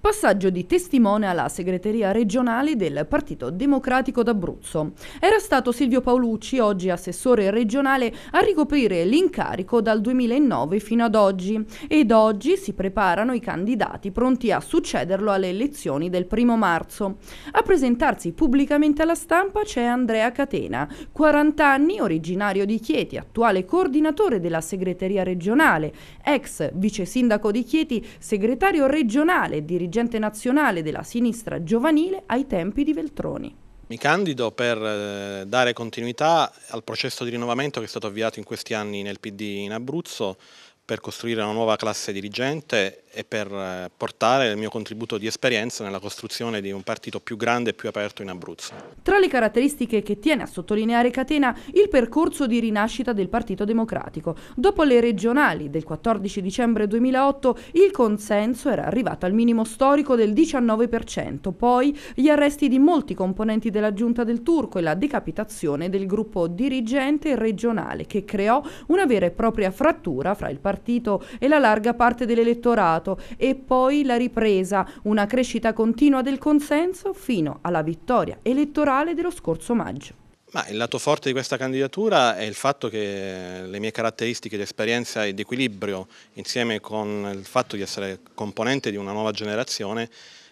Passaggio di testimone alla segreteria regionale del Partito Democratico d'Abruzzo. Era stato Silvio Paolucci, oggi assessore regionale, a ricoprire l'incarico dal 2009 fino ad oggi ed oggi si preparano i candidati pronti a succederlo alle elezioni del primo marzo. A presentarsi pubblicamente alla stampa c'è Andrea Catena, 40 anni, originario di Chieti, attuale coordinatore della segreteria regionale, ex vice sindaco di Chieti, segretario regionale, dirigente dirigente nazionale della sinistra giovanile ai tempi di Veltroni. Mi candido per eh, dare continuità al processo di rinnovamento che è stato avviato in questi anni nel PD in Abruzzo per costruire una nuova classe dirigente e per eh, portare il mio contributo di esperienza nella costruzione di un partito più grande e più aperto in Abruzzo. Tra le caratteristiche che tiene a sottolineare Catena il percorso di rinascita del Partito Democratico. Dopo le regionali del 14 dicembre 2008 il consenso era arrivato al minimo storico del 19%, poi gli arresti di molti componenti della giunta del Turco e la decapitazione del gruppo dirigente regionale che creò una vera e propria frattura fra il partito e la larga parte dell'elettorato passato e poi la ripresa, una crescita continua del consenso fino alla vittoria elettorale dello scorso maggio. Ma il lato forte di questa candidatura è il fatto che le mie caratteristiche di esperienza e di equilibrio, insieme con il fatto di essere componente di una nuova generazione,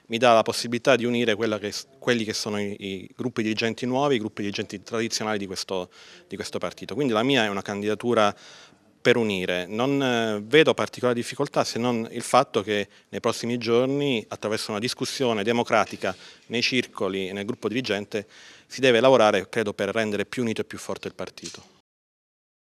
mi dà la possibilità di unire che, quelli che sono i, i, gruppi dirigenti nuovi, i gruppi dirigenti tradizionali di questo, di questo partito. Quindi la mia è una candidatura per unire. Non eh, vedo particolari difficoltà se non il fatto che nei prossimi giorni, attraverso una discussione democratica nei circoli e nel gruppo dirigente, si deve lavorare, credo, per rendere più unito e più forte il partito.